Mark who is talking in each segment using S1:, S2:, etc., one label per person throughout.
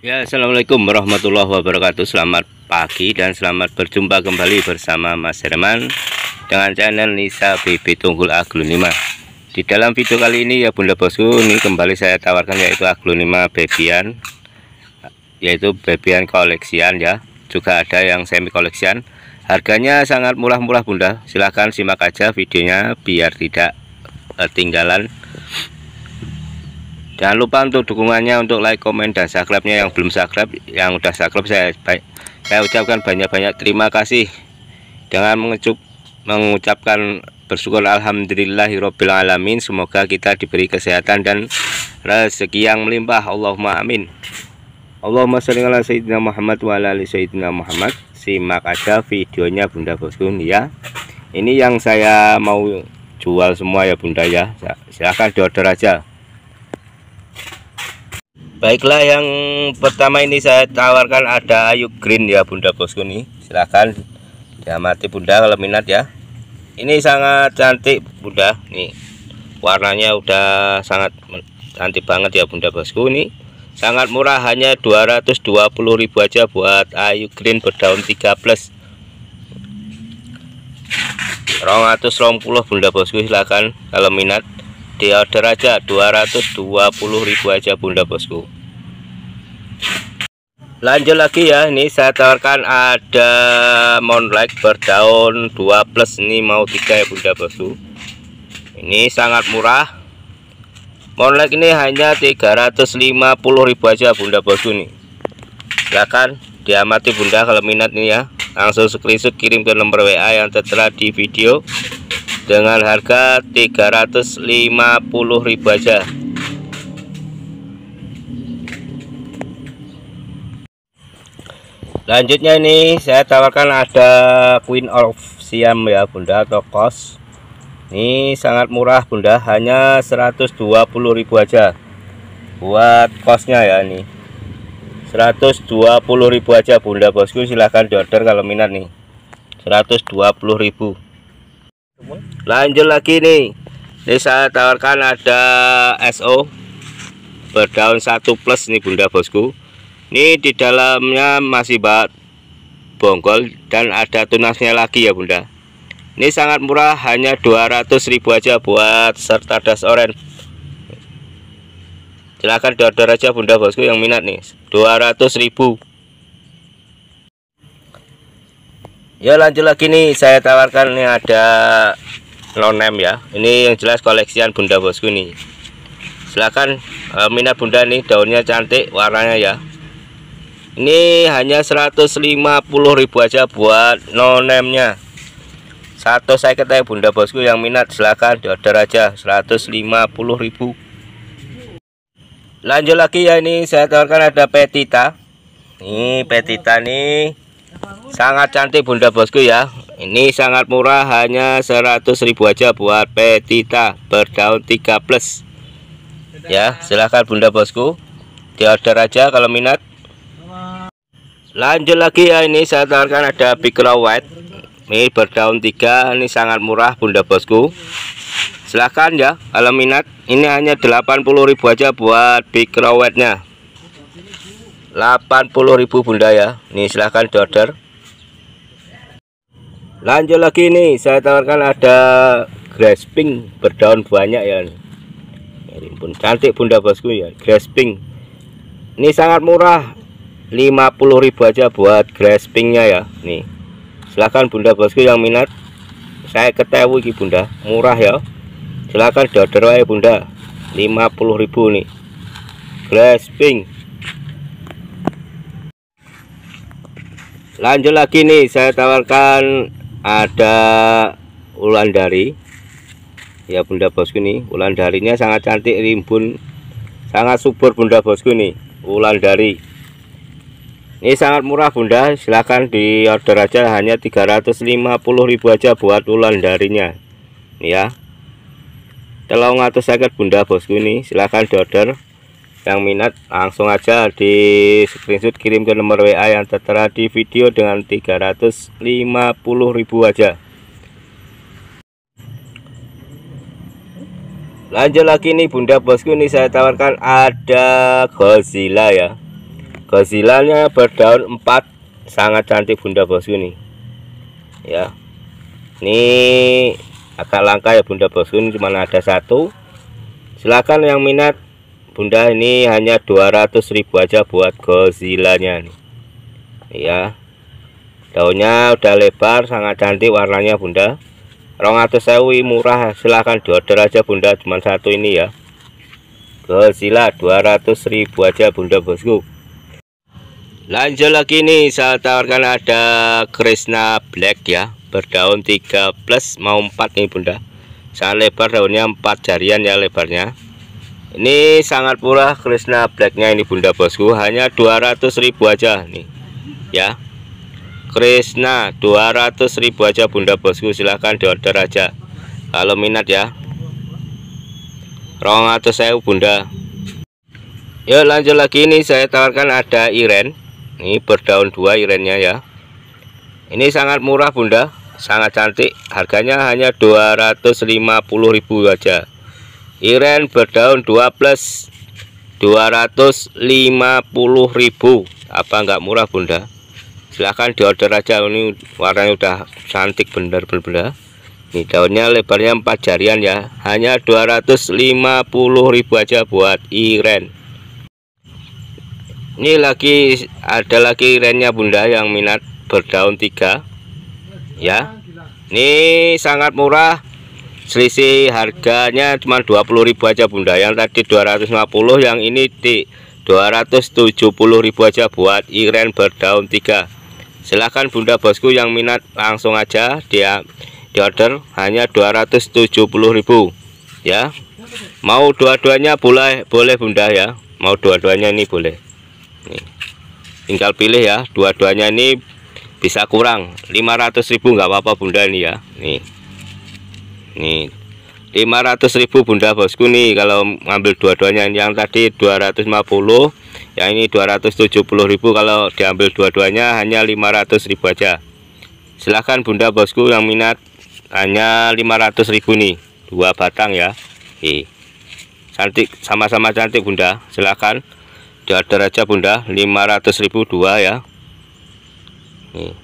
S1: Ya, Assalamualaikum warahmatullahi wabarakatuh. Selamat pagi dan selamat berjumpa kembali bersama Mas Herman dengan channel Nisa BB Tunggul Aglonema. Di dalam video kali ini ya Bunda Bosku, ini kembali saya tawarkan yaitu Aglonema bebian yaitu bebian koleksian ya. Juga ada yang semi koleksian. Harganya sangat murah-murah Bunda. Silahkan simak aja videonya biar tidak eh, ketinggalan jangan lupa untuk dukungannya untuk like comment dan subscribe-nya yang belum subscribe yang udah subscribe saya baik saya ucapkan banyak-banyak terima kasih jangan mengecup mengucapkan bersyukur alhamdulillahirabbil alamin semoga kita diberi kesehatan dan rezeki yang melimpah Allahumma amin Allahumma shalli ala sayyidina Muhammad wa ala sayyidina Muhammad simak aja videonya Bunda Bosku ya ini yang saya mau jual semua ya Bunda ya silahkan diorder aja Baiklah yang pertama ini saya tawarkan ada Ayu Green ya Bunda Bosku nih. Silahkan diamati Bunda kalau minat ya. Ini sangat cantik Bunda nih. Warnanya udah sangat cantik banget ya Bunda Bosku nih. Sangat murah hanya 220.000 aja buat Ayu Green berdaun 3 plus. Rongatus rompuluh Bunda Bosku silahkan kalau minat di order aja 220.000 aja bunda bosku lanjut lagi ya ini saya tawarkan ada moonlight berdaun 2 plus ini mau tiga ya bunda bosku ini sangat murah moonlight ini hanya 350.000 aja bunda bosku nih silahkan diamati bunda kalau minat nih ya langsung screenshot kirim ke nomor WA yang tertera di video dengan harga ribu aja lanjutnya ini saya tawarkan ada Queen of Siam ya Bunda atau kos ini sangat murah Bunda hanya ribu aja buat kosnya ya ini ribu aja Bunda Bosku silahkan diorder kalau minat nih ribu lanjut lagi nih ini saya tawarkan ada SO berdaun satu plus nih bunda bosku ini di dalamnya masih bak bongkol dan ada tunasnya lagi ya bunda ini sangat murah hanya 200 ribu aja buat serta das oren silahkan order aja bunda bosku yang minat nih 200 ribu ya lanjut lagi nih saya tawarkan ini ada nonem ya ini yang jelas koleksian bunda bosku nih silahkan e, eh, minat bunda nih daunnya cantik warnanya ya ini hanya 150 ribu aja buat nonemnya satu saya ketahui bunda bosku yang minat silahkan diorder aja 150 ribu. lanjut lagi ya ini saya tawarkan ada petita Ini petita nih sangat cantik bunda bosku ya ini sangat murah hanya 100 ribu aja buat petita berdaun 3 plus ya silahkan bunda bosku di order aja kalau minat lanjut lagi ya ini saya tawarkan ada piccolo white ini berdaun 3 ini sangat murah bunda bosku silahkan ya kalau minat ini hanya ribu aja buat piccolo white nya 80.000 bunda ya ini silahkan di order lanjut lagi nih saya tawarkan ada grass berdaun banyak ya ini pun cantik bunda bosku ya grass ini sangat murah ribu aja buat grass ya nih silahkan bunda bosku yang minat saya ketewu ini bunda murah ya silahkan dodor wae bunda ribu nih grass lanjut lagi nih saya tawarkan ada ulan dari ya bunda bosku nih ulan darinya sangat cantik rimbun sangat subur bunda bosku nih ulan dari ini sangat murah bunda silahkan di order aja hanya 350.000 aja buat ulan darinya ya telung sakit bunda bosku ini silahkan di order yang minat langsung aja di screenshot kirim ke nomor WA yang tertera di video dengan 350.000 aja lanjut lagi nih bunda bosku ini saya tawarkan ada Godzilla ya Godzilla nya berdaun 4 sangat cantik bunda bosku nih ya ini agak langka ya bunda bosku ini cuma ada satu silahkan yang minat Bunda ini hanya 200 ribu aja buat Godzilla nya nih. Ya. Daunnya udah lebar, sangat cantik warnanya Bunda. Rongatus sewi murah, silahkan diorder aja Bunda, cuma satu ini ya. Godzilla 200 ribu aja Bunda Bosku. Lanjut lagi nih, saya tawarkan ada Krishna Black ya, berdaun 3 plus mau 4 nih Bunda. Saya lebar daunnya 4 jarian ya lebarnya ini sangat murah Krishna Blacknya ini Bunda Bosku hanya 200 ribu aja nih ya Krishna 200 ribu aja Bunda Bosku silahkan diorder aja kalau minat ya rong atau saya Bunda yuk lanjut lagi ini saya tawarkan ada iren ini berdaun dua irennya ya ini sangat murah Bunda sangat cantik harganya hanya 250.000 aja Iren berdaun 2 plus ribu apa enggak murah bunda silahkan diorder aja ini warnanya udah cantik bener bunda ini daunnya lebarnya 4 jarian ya hanya ribu aja buat iren ini lagi ada lagi irennya bunda yang minat berdaun 3 ya ini sangat murah selisih harganya cuma 20.000 aja Bunda yang tadi 250 yang ini di 270.000 aja buat iren berdaun 3 silahkan Bunda Bosku yang minat langsung aja dia di order hanya 270.000 ya mau dua-duanya boleh boleh Bunda ya mau dua-duanya ini boleh nih. tinggal pilih ya dua-duanya ini bisa kurang 500.000 nggak apa-apa Bunda ini ya nih nih 500.000 Bunda Bosku nih kalau ngambil dua-duanya yang tadi 250 ya ini 270.000 kalau diambil dua-duanya hanya 500.000 aja silahkan Bunda Bosku yang minat hanya 500.000 nih dua batang ya Hi, cantik sama-sama cantik Bunda silahkan diorder aja Bunda 500.000 dua ya Nih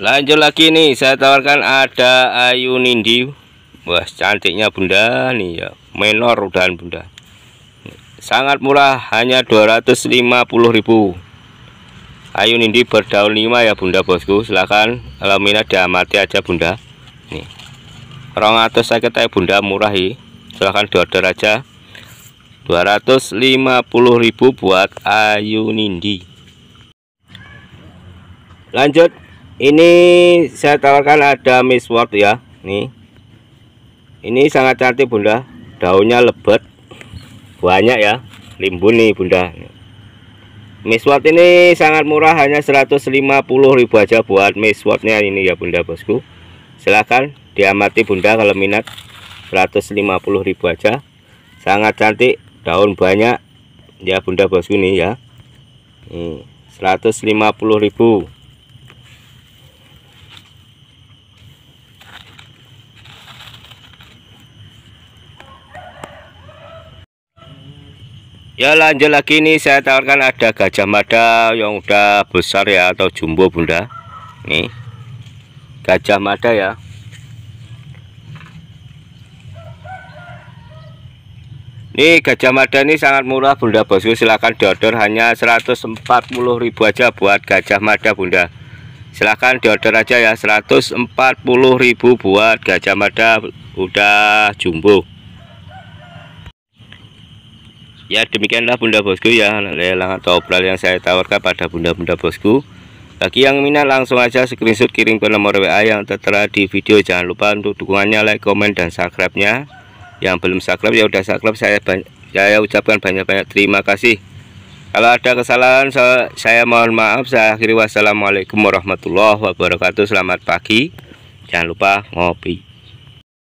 S1: lanjut lagi nih saya tawarkan ada ayu nindi wah cantiknya bunda nih ya menor udahan bunda sangat murah hanya 250.000 ayu nindi berdaun 5 ya bunda bosku silahkan Alhamdulillah, diamati aja bunda nih orang atas saya ketahui bunda murah ya silahkan diorder aja ribu buat ayu nindi lanjut ini saya tawarkan ada Miss Ward ya nih ini sangat cantik bunda daunnya lebat banyak ya limbun nih bunda Miss Ward ini sangat murah hanya 150 ribu aja buat Miss nya ini ya bunda bosku silahkan diamati bunda kalau minat 150 ribu aja sangat cantik daun banyak ya bunda bosku nih ya ribu. Ya lanjut lagi nih saya tawarkan ada gajah mada yang udah besar ya atau jumbo bunda. Nih gajah mada ya. Nih gajah mada ini sangat murah bunda bosku silahkan diorder hanya ribu aja buat gajah mada bunda. Silahkan diorder aja ya ribu buat gajah mada udah jumbo ya demikianlah bunda bosku ya lelang atau obral yang saya tawarkan pada bunda-bunda bosku bagi yang minat langsung aja screenshot kirim ke nomor WA yang tertera di video. Jangan lupa untuk dukungannya like, komen dan subscribe-nya. Yang belum subscribe ya udah subscribe saya saya ucapkan banyak-banyak terima kasih. Kalau ada kesalahan saya, saya mohon maaf. Saya akhiri wassalamualaikum warahmatullahi wabarakatuh. Selamat pagi. Jangan lupa ngopi.